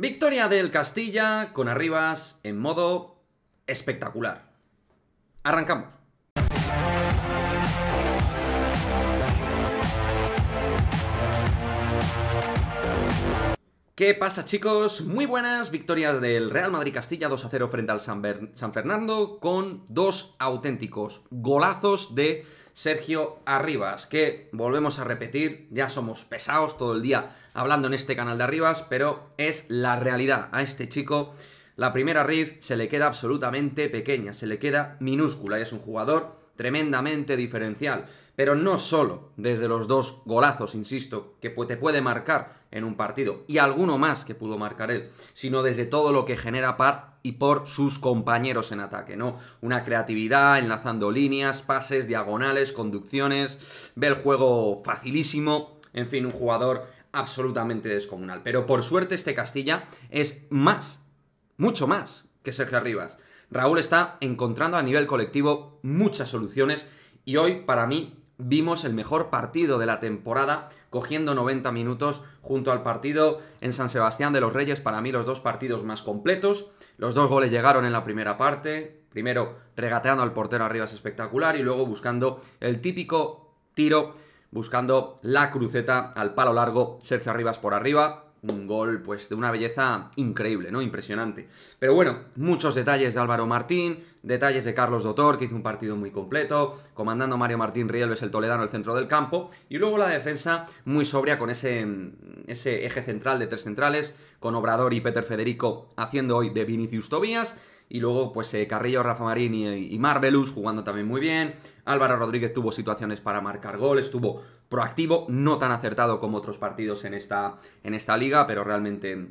Victoria del Castilla con Arribas en modo espectacular. Arrancamos. ¿Qué pasa chicos? Muy buenas victorias del Real Madrid Castilla 2 a 0 frente al San, San Fernando con dos auténticos golazos de Sergio Arribas, que volvemos a repetir, ya somos pesados todo el día hablando en este canal de Arribas, pero es la realidad. A este chico la primera riff se le queda absolutamente pequeña, se le queda minúscula y es un jugador tremendamente diferencial pero no solo desde los dos golazos, insisto, que te puede marcar en un partido, y alguno más que pudo marcar él, sino desde todo lo que genera par y por sus compañeros en ataque, ¿no? Una creatividad, enlazando líneas, pases, diagonales, conducciones, ve el juego facilísimo, en fin, un jugador absolutamente descomunal. Pero por suerte este Castilla es más, mucho más que Sergio Arribas. Raúl está encontrando a nivel colectivo muchas soluciones y hoy para mí vimos el mejor partido de la temporada, cogiendo 90 minutos junto al partido en San Sebastián de los Reyes, para mí los dos partidos más completos. Los dos goles llegaron en la primera parte, primero regateando al portero arriba espectacular y luego buscando el típico tiro, buscando la cruceta al palo largo, Sergio Arribas por arriba, un gol pues de una belleza increíble, ¿no? Impresionante. Pero bueno, muchos detalles de Álvaro Martín, detalles de Carlos Dotor, que hizo un partido muy completo, comandando Mario Martín Rielves el Toledano el centro del campo, y luego la defensa muy sobria con ese, ese eje central de tres centrales, con Obrador y Peter Federico haciendo hoy de Vinicius Tobías, y luego, pues eh, Carrillo, Rafa Marín y, y, Marvelous jugando también muy bien. Álvaro Rodríguez tuvo situaciones para marcar gol, estuvo proactivo, no tan acertado como otros partidos en esta, en esta liga, pero realmente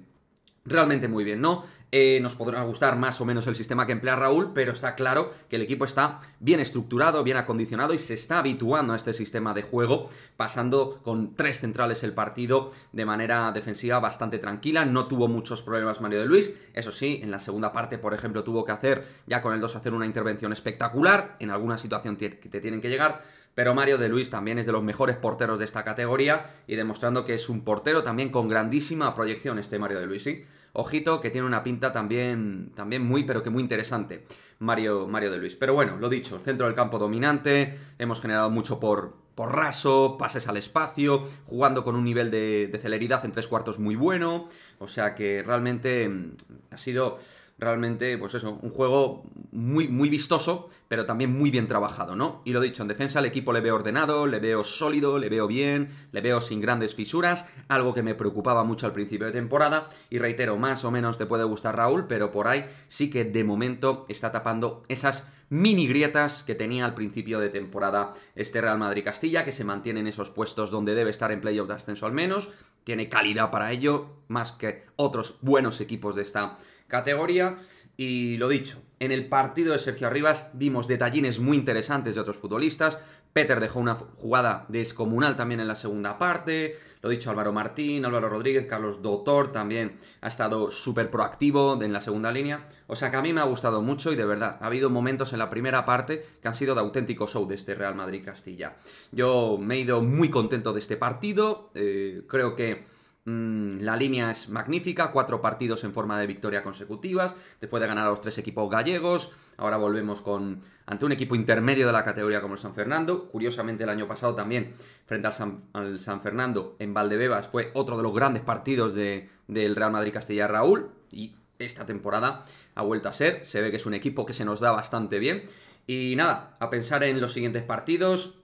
realmente muy bien, ¿no? Eh, nos podrá gustar más o menos el sistema que emplea Raúl, pero está claro que el equipo está bien estructurado, bien acondicionado y se está habituando a este sistema de juego, pasando con tres centrales el partido de manera defensiva bastante tranquila. No tuvo muchos problemas Mario de Luis, eso sí, en la segunda parte, por ejemplo, tuvo que hacer ya con el 2 hacer una intervención espectacular en alguna situación que te tienen que llegar, pero Mario de Luis también es de los mejores porteros de esta categoría y demostrando que es un portero también con grandísima proyección este Mario de Luis. ¿sí? Ojito, que tiene una pinta también, también muy, pero que muy interesante, Mario, Mario de Luis. Pero bueno, lo dicho, centro del campo dominante, hemos generado mucho por, por raso, pases al espacio, jugando con un nivel de, de celeridad en tres cuartos muy bueno, o sea que realmente mm, ha sido realmente, pues eso, un juego muy, muy vistoso, pero también muy bien trabajado, ¿no? Y lo dicho, en defensa el equipo le veo ordenado, le veo sólido, le veo bien, le veo sin grandes fisuras, algo que me preocupaba mucho al principio de temporada, y reitero, más o menos te puede gustar Raúl, pero por ahí sí que de momento está tapando esas mini grietas que tenía al principio de temporada este Real Madrid Castilla, que se mantiene en esos puestos donde debe estar en playoff de ascenso al menos, tiene calidad para ello, más que otros buenos equipos de esta categoría. Y lo dicho, en el partido de Sergio Arribas vimos detallines muy interesantes de otros futbolistas. Peter dejó una jugada descomunal también en la segunda parte. Lo dicho, Álvaro Martín, Álvaro Rodríguez, Carlos Doctor también ha estado súper proactivo en la segunda línea. O sea que a mí me ha gustado mucho y de verdad, ha habido momentos en la primera parte que han sido de auténtico show de este Real Madrid Castilla. Yo me he ido muy contento de este partido, eh, creo que Mm, la línea es magnífica, cuatro partidos en forma de victoria consecutivas, después de ganar a los tres equipos gallegos, ahora volvemos con ante un equipo intermedio de la categoría como el San Fernando, curiosamente el año pasado también frente al San, Fernando en Valdebebas fue otro de los grandes partidos del Real Madrid Castilla Raúl y esta temporada ha vuelto a ser, se ve que es un equipo que se nos da bastante bien y nada, a pensar en los siguientes partidos,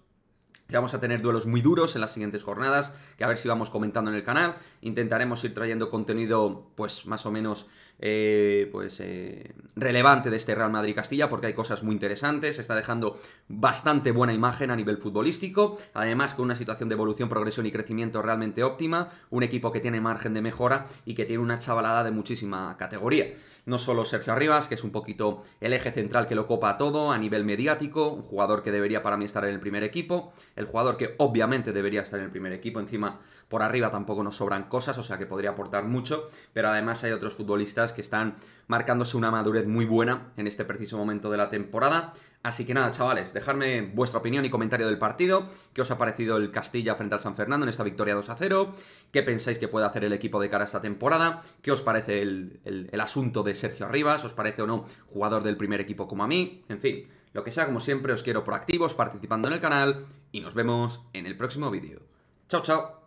vamos a tener duelos muy duros en las siguientes jornadas, que a ver si vamos comentando en el canal. Intentaremos ir trayendo contenido, pues más o menos eh, pues eh, relevante de este Real Madrid Castilla porque hay cosas muy interesantes, está dejando bastante buena imagen a nivel futbolístico, además con una situación de evolución, progresión y crecimiento realmente óptima, un equipo que tiene margen de mejora y que tiene una chavalada de muchísima categoría. No solo Sergio Arribas, que es un poquito el eje central que lo copa todo a nivel mediático, un jugador que debería para mí estar en el primer equipo, el jugador que obviamente debería estar en el primer equipo, encima por arriba tampoco nos sobran cosas, o sea que podría aportar mucho, pero además hay otros futbolistas que están marcándose una madurez muy buena en este preciso momento de la temporada. Así que nada, chavales, dejadme vuestra opinión y comentario del partido. ¿Qué os ha parecido el Castilla frente al San Fernando en esta victoria 2 a 0? ¿Qué pensáis que puede hacer el equipo de cara a esta temporada? ¿Qué os parece el, el asunto de Sergio Arribas? ¿Os parece o no jugador del primer equipo como a mí? En fin, lo que sea, como siempre, os quiero proactivos participando en el canal y nos vemos en el próximo vídeo. ¡Chao, chao!